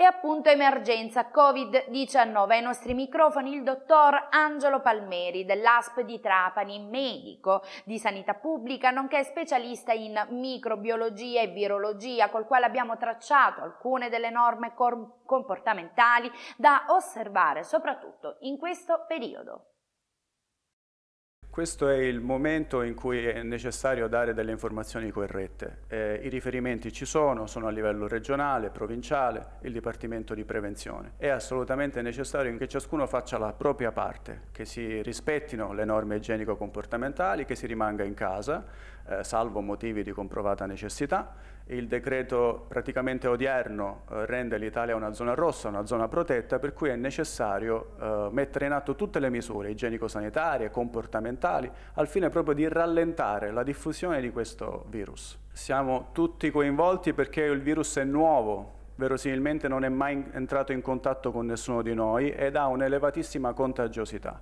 e appunto emergenza Covid-19. Ai nostri microfoni il dottor Angelo Palmeri dell'ASP di Trapani, medico di sanità pubblica, nonché specialista in microbiologia e virologia, col quale abbiamo tracciato alcune delle norme comportamentali da osservare soprattutto in questo periodo. Questo è il momento in cui è necessario dare delle informazioni corrette. Eh, I riferimenti ci sono, sono a livello regionale, provinciale, il Dipartimento di Prevenzione. È assolutamente necessario che ciascuno faccia la propria parte, che si rispettino le norme igienico-comportamentali, che si rimanga in casa, eh, salvo motivi di comprovata necessità. Il decreto praticamente odierno eh, rende l'Italia una zona rossa, una zona protetta, per cui è necessario eh, mettere in atto tutte le misure igienico-sanitarie, comportamentali, ambientali, al fine proprio di rallentare la diffusione di questo virus. Siamo tutti coinvolti perché il virus è nuovo, verosimilmente non è mai entrato in contatto con nessuno di noi ed ha un'elevatissima contagiosità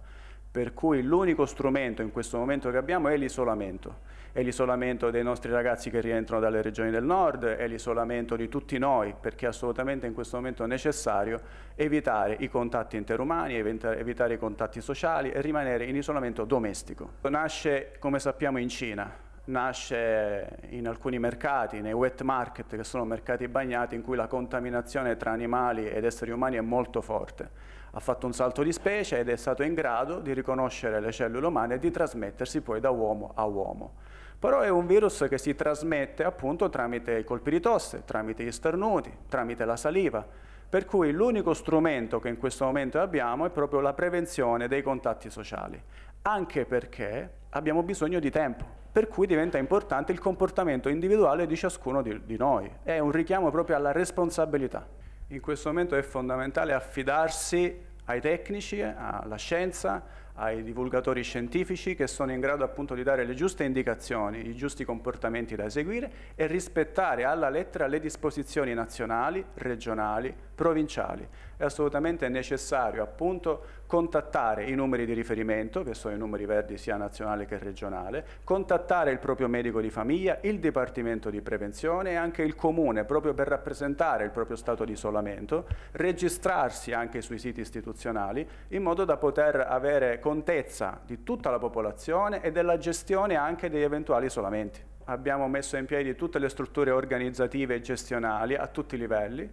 per cui l'unico strumento in questo momento che abbiamo è l'isolamento. È l'isolamento dei nostri ragazzi che rientrano dalle regioni del nord, è l'isolamento di tutti noi, perché è assolutamente in questo momento necessario evitare i contatti interumani, evitare i contatti sociali e rimanere in isolamento domestico. Nasce, come sappiamo, in Cina, nasce in alcuni mercati, nei wet market, che sono mercati bagnati in cui la contaminazione tra animali ed esseri umani è molto forte. Ha fatto un salto di specie ed è stato in grado di riconoscere le cellule umane e di trasmettersi poi da uomo a uomo. Però è un virus che si trasmette appunto tramite i colpi di tosse, tramite gli starnuti, tramite la saliva, per cui l'unico strumento che in questo momento abbiamo è proprio la prevenzione dei contatti sociali anche perché abbiamo bisogno di tempo per cui diventa importante il comportamento individuale di ciascuno di, di, noi. È un richiamo proprio alla responsabilità. In questo momento è fondamentale affidarsi ai tecnici, alla scienza, ai divulgatori scientifici che sono in grado appunto di dare le giuste indicazioni, i giusti comportamenti da eseguire e rispettare alla lettera le disposizioni nazionali, regionali, provinciali. È assolutamente necessario appunto contattare i numeri di riferimento, che sono i numeri verdi sia nazionale che regionale, contattare il proprio medico di famiglia, il Dipartimento di Prevenzione e anche il Comune proprio per rappresentare il proprio stato di isolamento, registrarsi anche sui siti istituzionali in modo da poter avere contezza di tutta la popolazione e della gestione anche degli eventuali isolamenti. Abbiamo messo in piedi tutte le strutture organizzative e gestionali a tutti i livelli,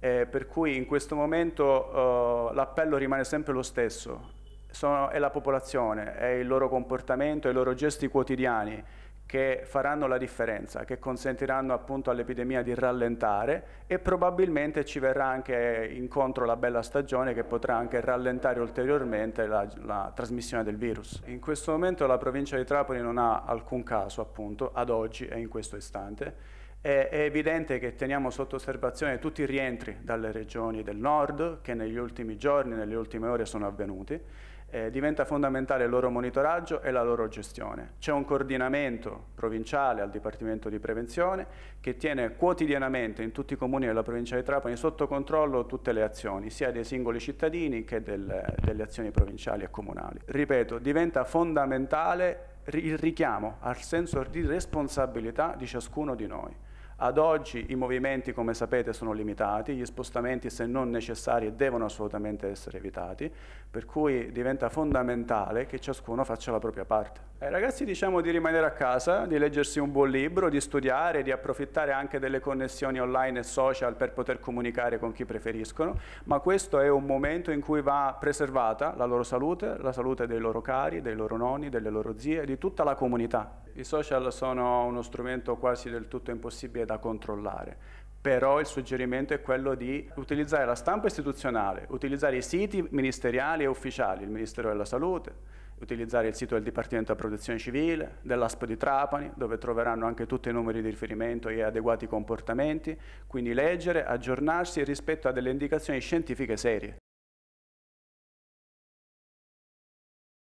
eh, per cui in questo momento eh, l'appello rimane sempre lo stesso, sono, è la popolazione, è il loro comportamento, i loro gesti quotidiani che faranno la differenza, che consentiranno appunto all'epidemia di rallentare e probabilmente ci verrà anche incontro la bella stagione che potrà anche rallentare ulteriormente la, la trasmissione del virus. In questo momento la provincia di Trapani non ha alcun caso appunto, ad oggi e in questo istante, è, evidente che teniamo sotto osservazione tutti i rientri dalle regioni del nord che negli ultimi giorni, nelle ultime ore sono avvenuti eh, diventa fondamentale il loro monitoraggio e la loro gestione. C'è un coordinamento provinciale al Dipartimento di Prevenzione che tiene quotidianamente in tutti i comuni della provincia di Trapani sotto controllo tutte le azioni, sia dei singoli cittadini che del, delle azioni provinciali e comunali. Ripeto, diventa fondamentale il richiamo al senso di responsabilità di ciascuno di noi. Ad oggi i movimenti, come sapete, sono limitati, gli spostamenti, se non necessari, devono assolutamente essere evitati, per cui diventa fondamentale che ciascuno faccia la propria parte. Ai eh, ragazzi diciamo di rimanere a casa, di leggersi un buon libro, di studiare, di approfittare anche delle connessioni online e social per poter comunicare con chi preferiscono, ma questo è un momento in cui va preservata la loro salute, la salute dei loro cari, dei loro nonni, delle loro zie, di tutta la comunità. I social sono uno strumento quasi del tutto impossibile da controllare, però il suggerimento è quello di utilizzare la stampa istituzionale, utilizzare i siti ministeriali e ufficiali, il Ministero della Salute, utilizzare il sito del Dipartimento della Protezione Civile, dell'ASP di Trapani, dove troveranno anche tutti i numeri di riferimento e adeguati comportamenti, quindi leggere, aggiornarsi rispetto a delle indicazioni scientifiche serie.